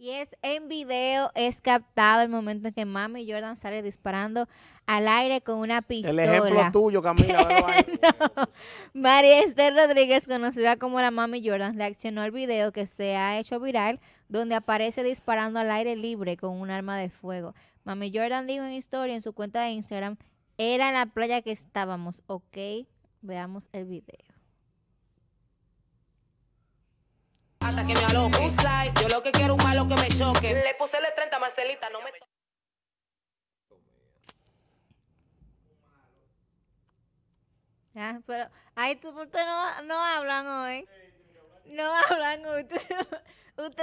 Y es en video, es captado el momento en que Mami Jordan sale disparando al aire con una pistola. El ejemplo tuyo, Camila. no. María Esther Rodríguez, conocida como la Mami Jordan, reaccionó al video que se ha hecho viral, donde aparece disparando al aire libre con un arma de fuego. Mami Jordan dijo en historia en su cuenta de Instagram, era en la playa que estábamos, ¿ok? Veamos el video. que me aloque. yo lo que quiero es un malo que me choque. Le puse el 30 Marcelita, no me pero, ay, tú, porque no, no hablan hoy. No hablan hoy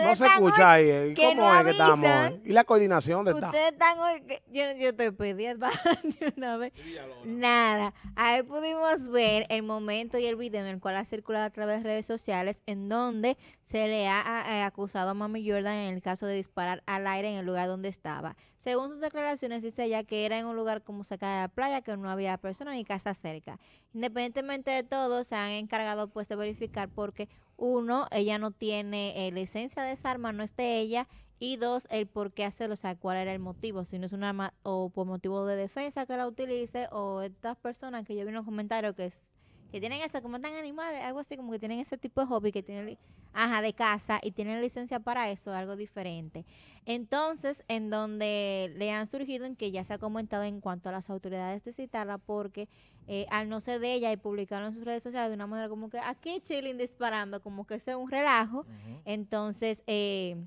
no se escucha ahí. Eh. ¿Cómo es que estamos? ¿Y la coordinación de Ustedes están hoy. yo, yo, te pedí una vez. Nada. Ahí pudimos ver el momento y el video en el cual ha circulado a través de redes sociales, en donde se le ha eh, acusado a Mami Jordan en el caso de disparar al aire en el lugar donde estaba. Según sus declaraciones, dice ella que era en un lugar como cerca de la playa, que no había persona ni casa cerca. Independientemente de todo, se han encargado pues de verificar porque uno, ella no tiene eh, la esencia de esa arma, no es de ella, y dos, el por qué hacerlo, o sea, cuál era el motivo, si no es una arma o por motivo de defensa que la utilice, o estas personas que yo vi en los comentarios que que tienen eso, como tan animales, algo así, como que tienen ese tipo de hobby que tienen, ajá, de casa y tienen licencia para eso, algo diferente. Entonces, en donde le han surgido, en que ya se ha comentado en cuanto a las autoridades de citarla, porque eh, al no ser de ella y publicaron en sus redes sociales de una manera como que aquí chilling disparando, como que es un relajo, entonces... Eh,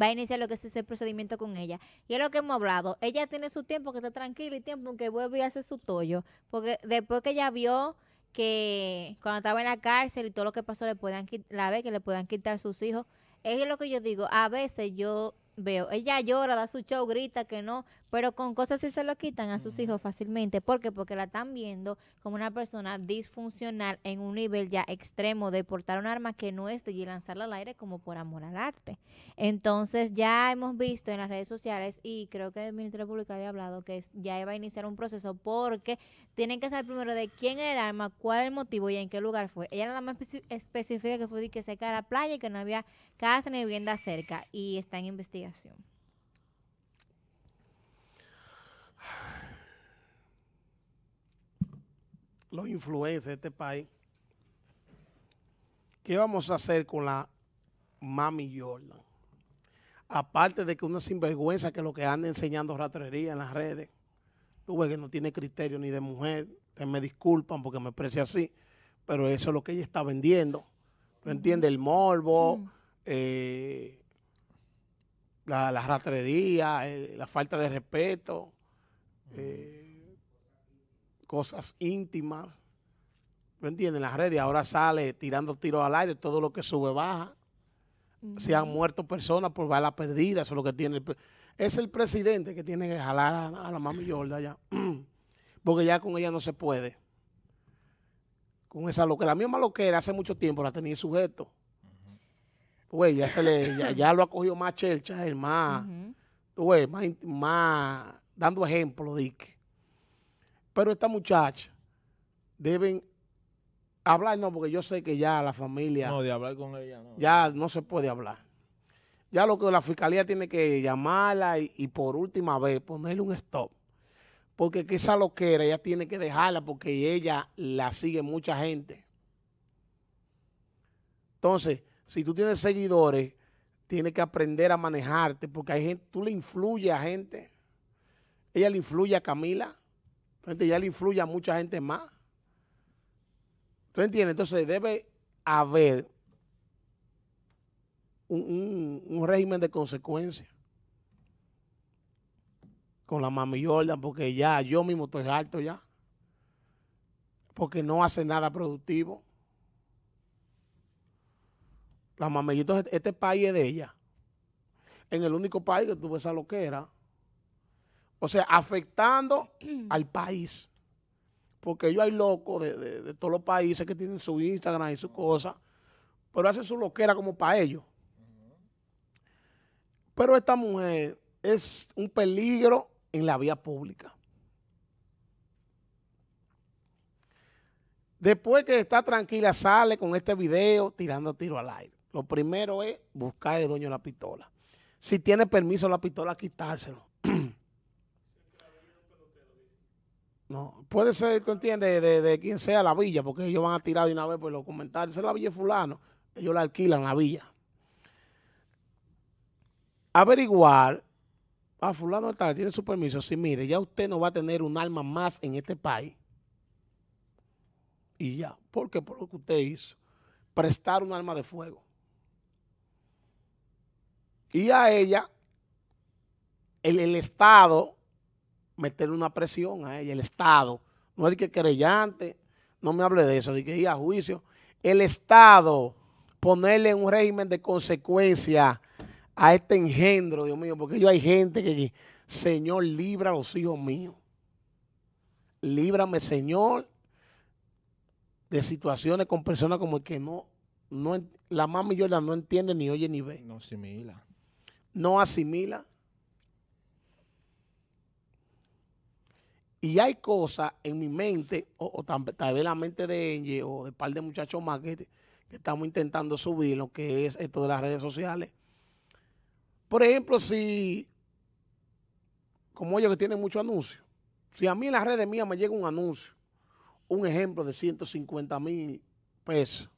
va a iniciar lo que es ese procedimiento con ella. Y es lo que hemos hablado. Ella tiene su tiempo que está tranquila y tiempo que vuelve a hacer su tollo. Porque después que ella vio que cuando estaba en la cárcel y todo lo que pasó le puedan la vez que le puedan quitar sus hijos. Es lo que yo digo, a veces yo veo, ella llora, da su show, grita que no, pero con cosas sí se lo quitan a sus hijos fácilmente. ¿Por qué? Porque la están viendo como una persona disfuncional en un nivel ya extremo de portar un arma que no es de y lanzarla al aire como por amor al arte. Entonces ya hemos visto en las redes sociales y creo que el Ministerio Público había hablado que ya iba a iniciar un proceso porque tienen que saber primero de quién era el arma, cuál el motivo y en qué lugar fue. Ella nada más especifica que fue de que cerca a la playa y que no había casa ni vivienda cerca y está en investigación. los influencers de este país, ¿qué vamos a hacer con la Mami Jordan? Aparte de que una sinvergüenza que lo que anda enseñando ratrería en las redes, tú ves que no tiene criterio ni de mujer, me disculpan porque me expresé así, pero eso es lo que ella está vendiendo. no entiende El morbo, eh, la, ratrería, eh, la falta de respeto. Eh, cosas íntimas. ¿Me entienden? Las redes ahora sale tirando tiros al aire, todo lo que sube baja. Se han muerto personas por bala perdida, eso es lo que tiene. es el presidente que tiene que jalar a, la mami Yorda allá. Porque ya con ella no se puede. Con esa loquera. La misma loquera hace mucho tiempo la tenía sujeto. Güey, pues ya se le, ya, lo ha cogido más chelcha, el más, más, más, dando ejemplo, Dick. Pero esta muchacha deben hablar, no, porque yo sé que ya la familia... No, de hablar con ella Ya no se puede hablar. Ya lo que la fiscalía tiene que llamarla y, por última vez ponerle un stop. Porque que esa loquera ella tiene que dejarla porque ella la sigue mucha gente. Entonces, si tú tienes seguidores, tienes que aprender a manejarte porque hay gente, tú le influyes a gente. Ella le influye a Camila ya le influye a mucha gente más. ¿Tú entiendes? Entonces debe haber un, régimen de consecuencias con la mami porque ya yo mismo estoy harto ya, porque no hace nada productivo. La mami, este país es de ella. En el único país que tuve esa loquera o sea, afectando al país. Porque ellos hay locos de, todos los países que tienen su Instagram y su cosa, pero hacen su loquera como para ellos. Pero esta mujer es un peligro en la vía pública. Después que está tranquila, sale con este video tirando tiro al aire. Lo primero es buscar el dueño de la pistola. Si tiene permiso la pistola, quitárselo. No, puede ser, ¿tú entiendes? De, quien sea la villa, porque ellos van a tirar de una vez por los comentarios. Esa es la villa de fulano. Ellos la alquilan, la villa. Averiguar a ah, fulano tal, tiene su permiso. Si mire, ya usted no va a tener un alma más en este país. Y ya, porque por lo que usted hizo, prestar un alma de fuego. Y a ella, el Estado meterle una presión a ella, el Estado. No es que querellante, no me hable de eso, de que ir a juicio. El Estado, ponerle un régimen de consecuencia a este engendro, Dios mío, porque yo hay gente que, Señor, libra a los hijos míos. Líbrame, Señor, de situaciones con personas como el que no, no la mami la no entiende, ni oye, ni ve. No asimila. No asimila. Y hay cosas en mi mente, o, tal, vez la mente de Enge o de un par de muchachos más que, estamos intentando subir, lo que es esto de las redes sociales. Por ejemplo, si, como ellos que tienen mucho anuncios, si a mí en las redes mías me llega un anuncio, un ejemplo de 150 mil pesos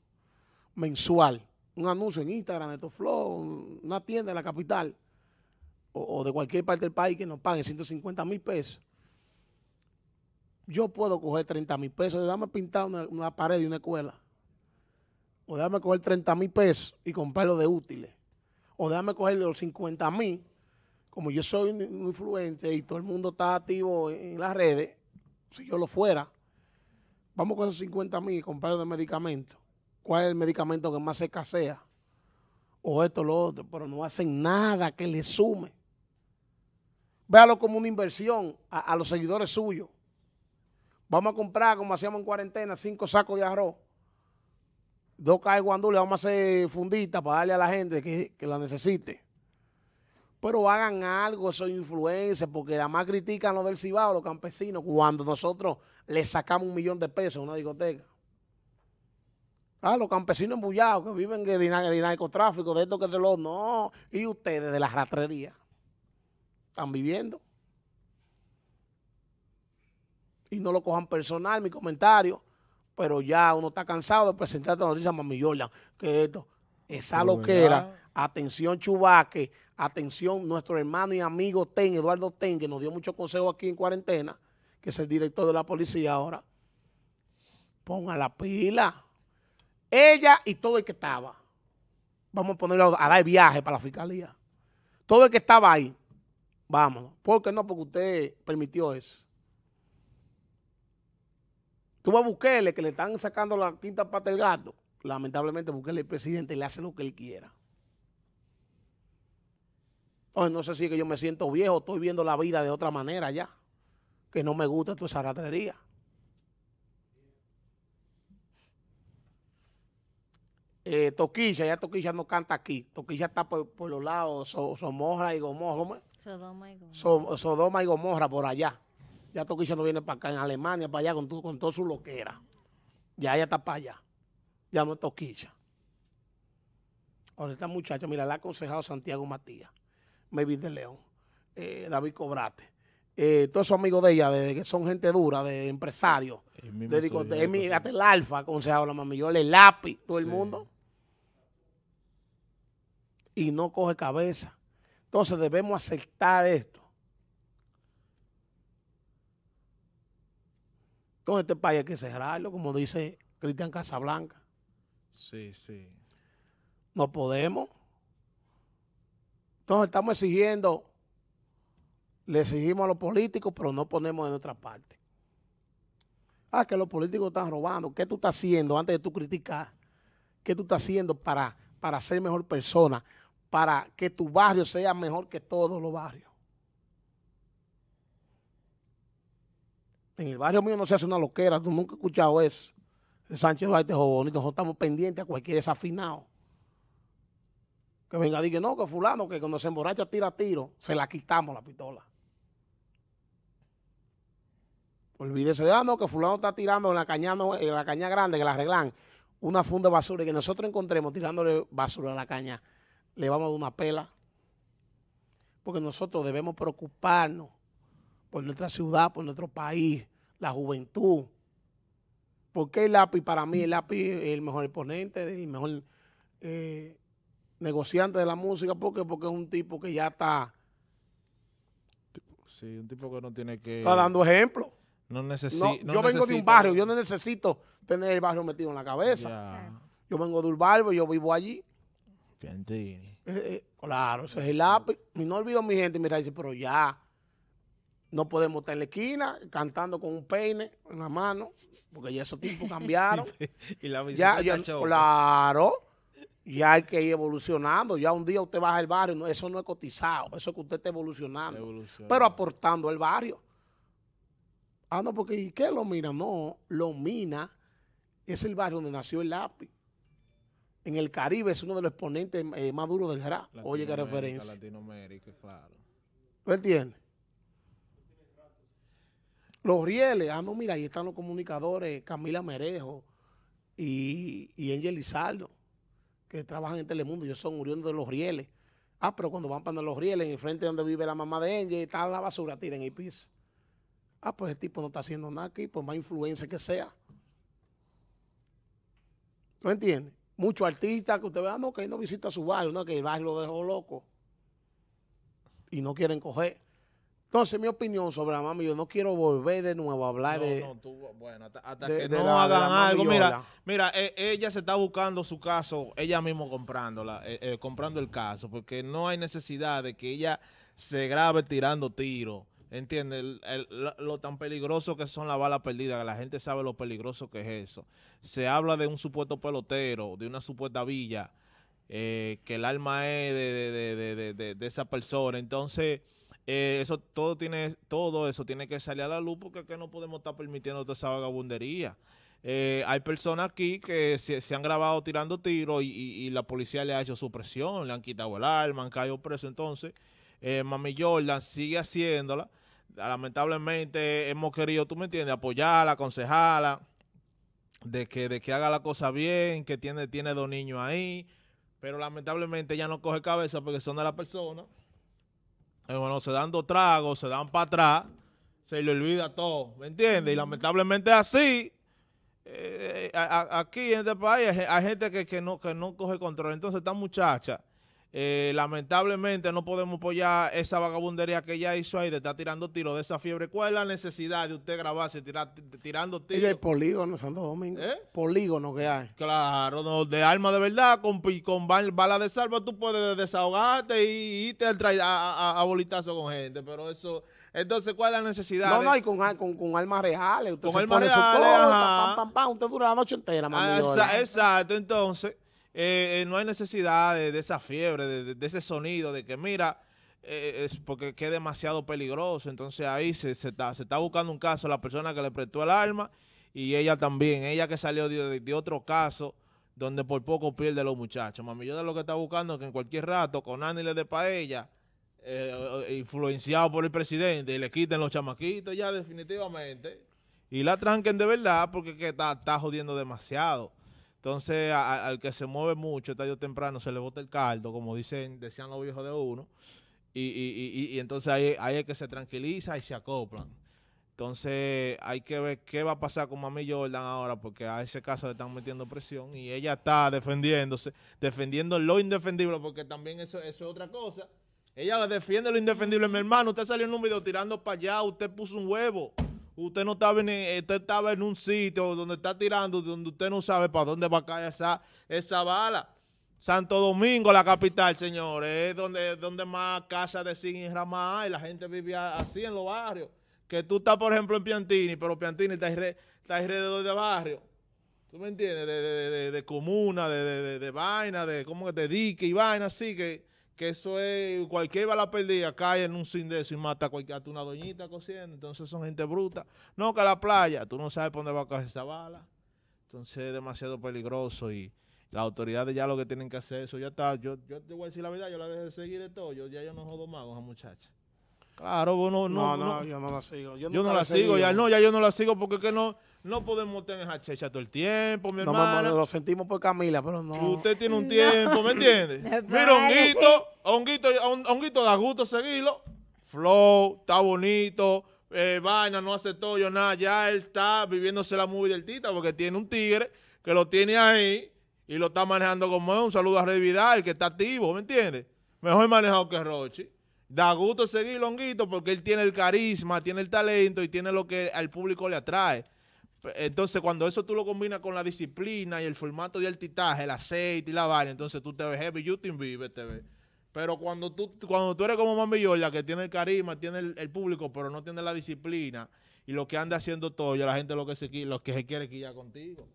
mensual, un anuncio en Instagram de Toflow, una tienda de la capital o de cualquier parte del país que nos pague 150 mil pesos yo puedo coger 30 mil pesos, dame pintar una, pared de una escuela. O déjame coger 30 mil pesos y comprarlo de útiles. O déjame coger los 50 mil. Como yo soy un influente y todo el mundo está activo en las redes, si yo lo fuera, vamos con esos 50 mil y comprarlo de medicamento. ¿Cuál es el medicamento que más se escasea? O esto, o lo otro, pero no hacen nada que le sume. Véalo como una inversión a los seguidores suyos Vamos a comprar, como hacíamos en cuarentena, cinco sacos de arroz, dos caes de vamos a hacer funditas para darle a la gente que, la necesite. Pero hagan algo, son influencers, porque además critican lo del Cibao, los campesinos, cuando nosotros les sacamos un millón de pesos a una discoteca. Ah, los campesinos embullados que viven de narcotráfico, de esto que de lo. No, y ustedes de la ratrería. Están viviendo y no lo cojan personal mi comentario, pero ya uno está cansado de presentar la noticia, mami que esto, esa lo que era. Atención, Chubaque, atención, nuestro hermano y amigo Ten, Eduardo Ten, que nos dio muchos consejos aquí en cuarentena, que es el director de la policía ahora. Ponga la pila. Ella y todo el que estaba. Vamos a ponerlo a dar viaje para la fiscalía. Todo el que estaba ahí. Vámonos. ¿Por qué no? Porque usted permitió eso. Tú vas a buscarle, que le están sacando la quinta pata del gato. Lamentablemente, buscarle el presidente y le hace lo que él quiera. Oye, no sé si es que yo me siento viejo, estoy viendo la vida de otra manera ya. Que no me gusta tu esa eh, Toquilla, ya Toquilla no canta aquí. Toquilla está por, los lados, y Gomorra. Sodoma y Gomorra. Sodoma y Gomorra por allá. Ya Toquilla no viene para acá, en Alemania, para allá, con, con toda su loquera. Ya ella está para allá. Ya no es Toquicha. Ahora esta muchacha, mira, la ha aconsejado Santiago Matías, vi de León, eh, David Cobrate. Eh, todos esos amigos de ella, que son gente dura, de empresarios, de mi el Alfa, aconsejado la mami, yo el lápiz, todo el mundo. Y no coge cabeza. Entonces debemos aceptar esto. Entonces este país hay que cerrarlo, como dice Cristian Casablanca. Sí, sí. No podemos. Entonces estamos exigiendo, le exigimos a los políticos, pero no ponemos de nuestra parte. Ah, que los políticos están robando. ¿Qué tú estás haciendo antes de tú criticar? ¿Qué tú estás haciendo para, para ser mejor persona? Para que tu barrio sea mejor que todos los barrios. En el barrio mío no se hace una loquera, tú nunca has escuchado eso. De Sánchez Duarte oh, y nosotros estamos pendientes a cualquier desafinado. Que venga, diga, no, que fulano, que cuando se emborracha tira tiro, se la quitamos la pistola. Olvídese de, ah, no, que fulano está tirando en la caña, en la caña grande, que la arreglan, una funda de basura y que nosotros encontremos tirándole basura a la caña, le vamos a dar una pela. Porque nosotros debemos preocuparnos por nuestra ciudad, por nuestro país la juventud. ¿Por qué el lápiz? Para mí el lápiz es el mejor exponente, el mejor eh, negociante de la música. ¿Por qué? Porque es un tipo que ya está... Sí, un tipo que no tiene que... Está dando ejemplo. No, yo necesito... yo vengo de un barrio, yo no necesito tener el barrio metido en la cabeza. Yo vengo de un barrio, yo vivo allí. Eh, eh, claro, ese es el lápiz. Y no olvido a mi gente, mira, dice, pero ya, no podemos estar en la esquina cantando con un peine en la mano, porque ya esos tiempos cambiaron. y la ya, Claro, ya hay que ir evolucionando. Ya un día usted baja al barrio, eso no es cotizado, eso es que usted está evolucionando, pero aportando al barrio. Ah, no, porque ¿y qué lo mina? No, lo mina es el barrio donde nació el lápiz. En el Caribe es uno de los exponentes eh, más duros del rap. Oye, qué referencia. Latinoamérica, claro. ¿Lo entiendes? Los rieles, ah, no, mira, ahí están los comunicadores, Camila Merejo y, y Angel Lizardo, que trabajan en Telemundo, ellos son oriundos de los rieles. Ah, pero cuando van para los rieles, en frente donde vive la mamá de Angel, está la basura, tiran y piso. Ah, pues el tipo no está haciendo nada aquí, por más influencia que sea. ¿No entiende? Muchos artistas que usted ve, ah, no, que ahí no visita su barrio, no, que el barrio lo dejó loco. Y no quieren coger. Entonces, mi opinión sobre la mami, yo no quiero volver de nuevo a hablar de. No, tú, bueno, hasta, que no hagan algo. Mira, mira e, ella se está buscando su caso, ella misma comprándola, eh, eh, comprando el caso, porque no hay necesidad de que ella se grabe tirando tiros. ¿Entiendes? lo tan peligroso que son las balas perdidas, que la gente sabe lo peligroso que es eso. Se habla de un supuesto pelotero, de una supuesta villa, eh, que el alma es de, de, de esa persona. Entonces eh, eso todo tiene todo eso tiene que salir a la luz porque no podemos estar permitiendo toda esa vagabundería. Eh, hay personas aquí que se, han grabado tirando tiros y, la policía le ha hecho su presión... le han quitado el arma, han caído preso. Entonces, eh, Mami Jordan sigue haciéndola. Lamentablemente hemos querido, tú me entiendes, apoyarla, aconsejarla, de que, de que haga la cosa bien, que tiene, tiene dos niños ahí. Pero lamentablemente ella no coge cabeza porque son de la persona eh, bueno, se dan dos tragos, se dan para atrás, se le olvida todo, ¿me entiendes? Y lamentablemente así, eh, eh, aquí en este país hay, gente que, que, no, que no coge control. Entonces esta muchacha eh, lamentablemente no podemos apoyar esa vagabundería que ella hizo ahí de estar tirando tiros de esa fiebre. ¿Cuál es la necesidad de usted grabarse tirando tiros? Y el polígono, Santo Domingo. ¿Eh? Polígono que hay. Claro, de arma de verdad, con, con bala de salva, tú puedes desahogarte y irte a, a, a, con gente, pero eso... Entonces, ¿cuál es la necesidad? No, no, hay con, con, con armas reales. Usted con se reales, pam, pam, pam, usted dura la noche entera, ah, ¿eh? Exacto, entonces... Eh, eh, no hay necesidad de, esa fiebre, de, ese sonido, de que mira, eh, es porque es demasiado peligroso. Entonces ahí se, está, se está buscando un caso la persona que le prestó el arma y ella también, ella que salió de, otro caso donde por poco pierde los muchachos. Mami, yo de lo que está buscando es que en cualquier rato con Ániles de paella, eh, influenciado por el presidente, y le quiten los chamaquitos ya definitivamente. Y la tranquen de verdad porque que está, está jodiendo demasiado. Entonces, al que se mueve mucho, tarde o temprano, se le bota el caldo, como dicen, decían los viejos de uno. Y, entonces ahí, ahí, es que se tranquiliza y se acoplan. Entonces, hay que ver qué va a pasar con Mami Jordan ahora, porque a ese caso le están metiendo presión y ella está defendiéndose, defendiendo lo indefendible, porque también eso, es otra cosa. Ella defiende lo indefendible. Mi hermano, usted salió en un video tirando para allá, usted puso un huevo. Usted no estaba en, usted estaba en un sitio donde está tirando, donde usted no sabe para dónde va a caer esa, esa bala. Santo Domingo, la capital, señores, es donde, donde más casas de sin y hay. La gente vivía así en los barrios. Que tú estás, por ejemplo, en Piantini, pero Piantini está, alrededor de barrio. ¿Tú me entiendes? De, de, de, de comuna, de, vaina, de cómo que te dique y vaina, así que que eso es, cualquier bala perdida cae en un sin de eso y mata a, cualquier, una doñita cociendo entonces son gente bruta. No, que la playa, tú no sabes por dónde va a caer esa bala, entonces es demasiado peligroso y las autoridades ya lo que tienen que hacer eso, ya está, yo, yo te voy a decir la verdad, yo la dejé de seguir de todo, yo ya yo no jodo más con esa muchacha. Claro, bueno, no, no, no, yo no la sigo. Yo, yo no la sigo, ya no, ya yo no la sigo porque que no no podemos tener esa todo el tiempo, mi no, lo sentimos por Camila, pero no. Usted tiene un tiempo, ¿me entiende? Mira, honguito, honguito, da gusto seguirlo. Flow, está bonito. Eh, vaina, no hace todo, yo nada. Ya él está viviéndose la movie del Tita porque tiene un tigre que lo tiene ahí y lo está manejando como es. Un saludo a Red Vidal, que está activo, ¿me entiendes? Mejor manejado que Rochi. Da gusto seguirlo, honguito, porque él tiene el carisma, tiene el talento y tiene lo que al público le atrae. Entonces, cuando eso tú lo combinas con la disciplina y el formato de titaje, el aceite y la vaina, entonces tú te ves heavy, Justin vive te ves. Pero cuando tú, cuando tú eres como Mami Yola, que tiene el carisma, tiene el, público, pero no tiene la disciplina y lo que anda haciendo todo, ya la gente lo que se, lo que se quiere es ya contigo.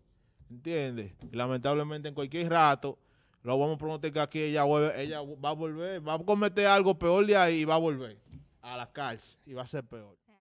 ¿Entiendes? lamentablemente en cualquier rato, lo vamos a prometer que aquí, ella, ella va a volver, va a cometer algo peor de ahí y va a volver a las cárcel y va a ser peor.